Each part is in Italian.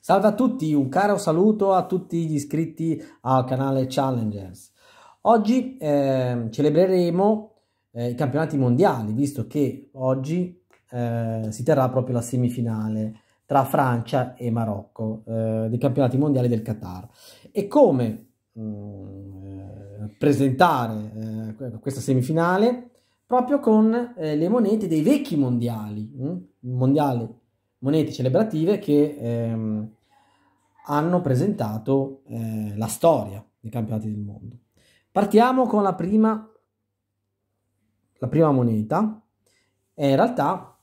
Salve a tutti, un caro saluto a tutti gli iscritti al canale Challengers. Oggi eh, celebreremo eh, i campionati mondiali, visto che oggi eh, si terrà proprio la semifinale tra Francia e Marocco eh, dei campionati mondiali del Qatar. E come mh, mm, eh, presentare eh, questa semifinale? Proprio con le monete dei vecchi mondiali, mh? Mm? mondiale monete celebrative che ehm, hanno presentato eh, la storia dei campionati del mondo. Partiamo con la prima, la prima moneta, è in realtà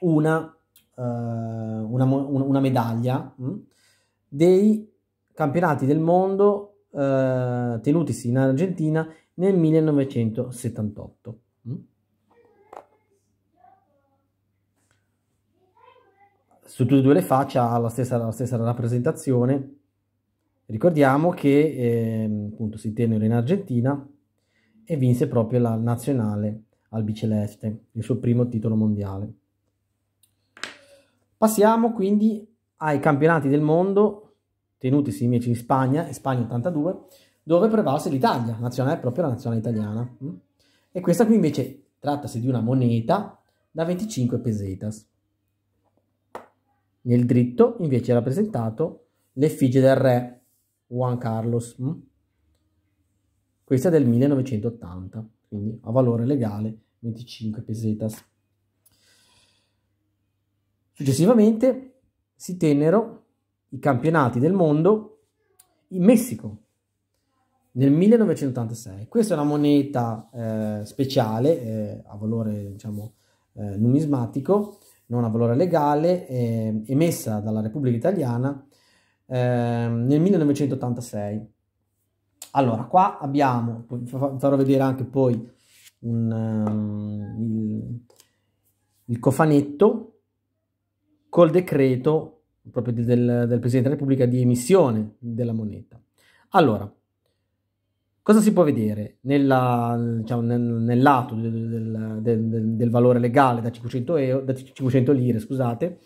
una, eh, una, una medaglia mh, mm, dei campionati del mondo eh, tenutisi in Argentina nel 1978. Mh. Mm. su tutte e due le facce ha la stessa, la stessa rappresentazione. Ricordiamo che eh, appunto si tennero in Argentina e vinse proprio la nazionale albiceleste, il suo primo titolo mondiale. Passiamo quindi ai campionati del mondo tenutisi invece in Spagna, in Spagna 82, dove prevalse l'Italia, nazionale proprio la nazionale italiana. Mm? E questa qui invece trattasi di una moneta da 25 pesetas. Nel dritto invece è rappresentato l'effigie del re Juan Carlos. Mm? Questa è del 1980, quindi a valore legale 25 pesetas. Successivamente si tennero i campionati del mondo in Messico nel 1986. Questa è una moneta eh, speciale eh, a valore diciamo eh, numismatico non a valore legale, eh, emessa dalla Repubblica Italiana eh, nel 1986. Allora, qua abbiamo, farò vedere anche poi un, um, il, il, cofanetto col decreto proprio del, del Presidente della Repubblica di emissione della moneta. Allora, Cosa si può vedere nella, diciamo, nel, nel, lato del, del, del, del, valore legale da 500, euro, da 500 lire? Scusate,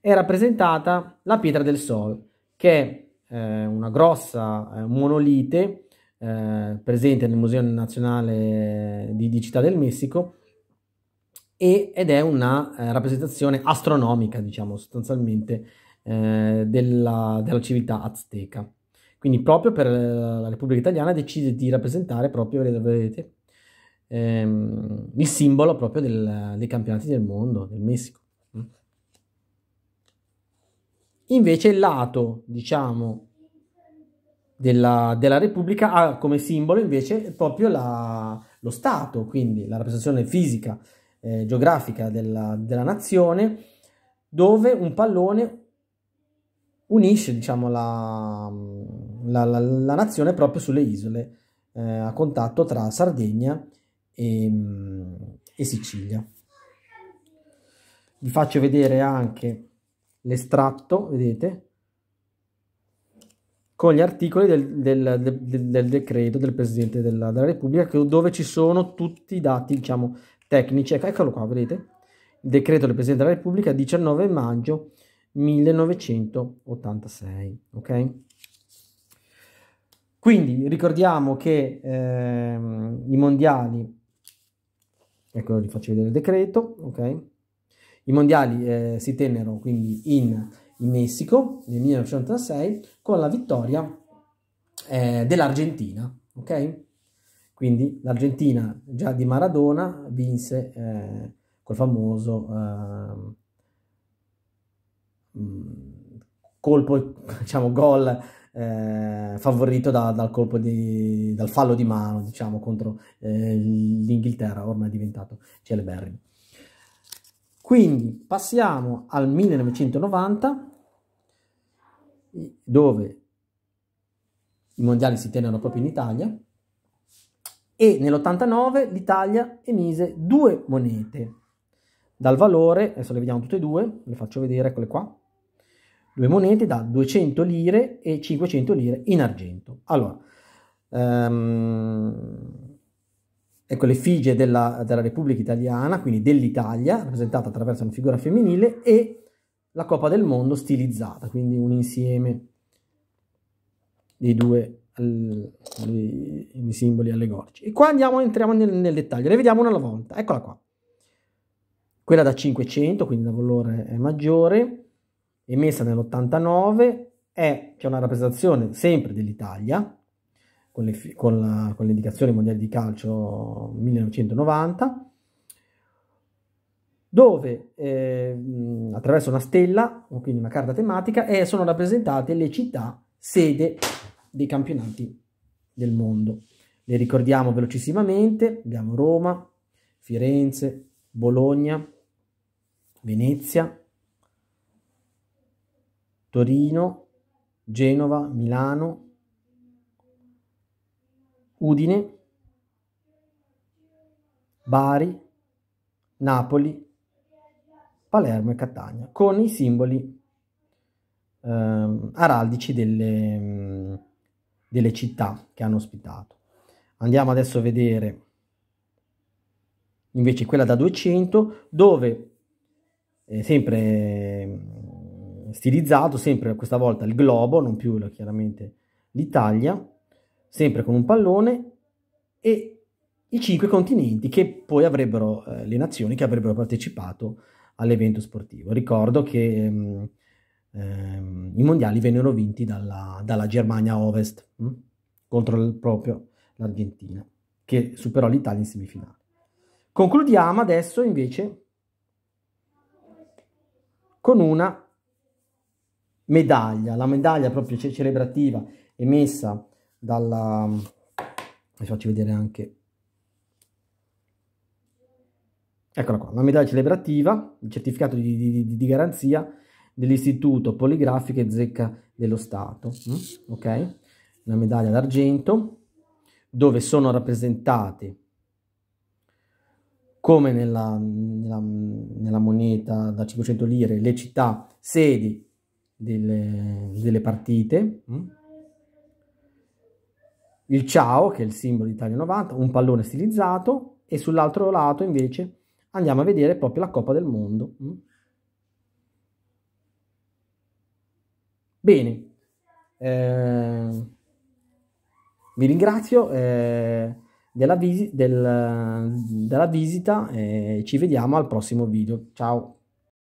è rappresentata la pietra del Sol, che è eh, una grossa eh, monolite eh, presente nel Museo Nazionale di, di Città del Messico e, ed è una eh, rappresentazione astronomica, diciamo sostanzialmente, eh, della, della civiltà azteca. Quindi proprio per eh, la Repubblica Italiana decide di rappresentare proprio, vedete, ehm, il simbolo proprio del, dei campionati del mondo, del Messico. Invece il lato, diciamo, della, della Repubblica ha come simbolo invece proprio la, lo Stato, quindi la rappresentazione fisica, eh, geografica della, della nazione, dove un pallone unisce, diciamo, la la, la, la nazione proprio sulle isole eh, a contatto tra Sardegna e, mm, e Sicilia. Vi faccio vedere anche l'estratto, vedete, con gli articoli del, del, del, del decreto del Presidente della, della, Repubblica dove ci sono tutti i dati, diciamo, tecnici. Ecco, eccolo qua, vedete? Il decreto del Presidente della Repubblica 19 maggio 1986, ok? Quindi ricordiamo che ehm, i mondiali, ecco vi faccio vedere il decreto, ok? I mondiali eh, si tennero quindi in, in, Messico nel 1986 con la vittoria eh, dell'Argentina, ok? Quindi l'Argentina già di Maradona vinse eh, col famoso ehm, mm, colpo, diciamo, gol eh, favorito da, dal colpo di, dal fallo di mano, diciamo, contro eh, l'Inghilterra, ormai è diventato celeberri Quindi passiamo al 1990, dove i mondiali si tennero proprio in Italia, e nell'89 l'Italia emise due monete dal valore, adesso le vediamo tutte e due, le faccio vedere, eccole qua, due monete da 200 lire e 500 lire in argento. Allora, ehm, ecco l'effigie della, della Repubblica Italiana, quindi dell'Italia, rappresentata attraverso una figura femminile, e la Coppa del Mondo stilizzata, quindi un insieme dei due i simboli allegorici. E qua andiamo, entriamo nel, nel, dettaglio, le vediamo una alla volta. Eccola qua. Quella da 500, quindi da valore maggiore, emessa nell'89 è, che è una rappresentazione sempre dell'Italia, con le, con, la, con le indicazioni mondiali di calcio 1990, dove eh, attraverso una stella, quindi una carta tematica, eh, sono rappresentate le città sede dei campionati del mondo. Le ricordiamo velocissimamente, abbiamo Roma, Firenze, Bologna, Venezia, Torino, Genova, Milano, Udine, Bari, Napoli, Palermo e Catania, con i simboli eh, araldici delle, delle città che hanno ospitato. Andiamo adesso a vedere invece quella da 200 dove eh, sempre stilizzato, sempre questa volta il globo, non più chiaramente l'Italia, sempre con un pallone e i cinque continenti che poi avrebbero eh, le nazioni che avrebbero partecipato all'evento sportivo. Ricordo che ehm, ehm i mondiali vennero vinti dalla, dalla Germania Ovest mh? Mm, contro il, proprio l'Argentina, che superò l'Italia in semifinale. Concludiamo adesso invece con una medaglia, la medaglia proprio celebrativa emessa dalla... vi faccio vedere anche... Eccola qua, la medaglia celebrativa, il certificato di, di, di garanzia dell'Istituto Poligrafica e Zecca dello Stato, mm? ok? Una medaglia d'argento dove sono rappresentate come nella, nella, nella moneta da 500 lire le città, sedi delle, delle partite. Mm? Il ciao, che è il simbolo Italia 90, un pallone stilizzato e sull'altro lato invece andiamo a vedere proprio la Coppa del Mondo. Mm? Bene, eh, vi ringrazio eh, della, visi del, della, visita e ci vediamo al prossimo video. Ciao!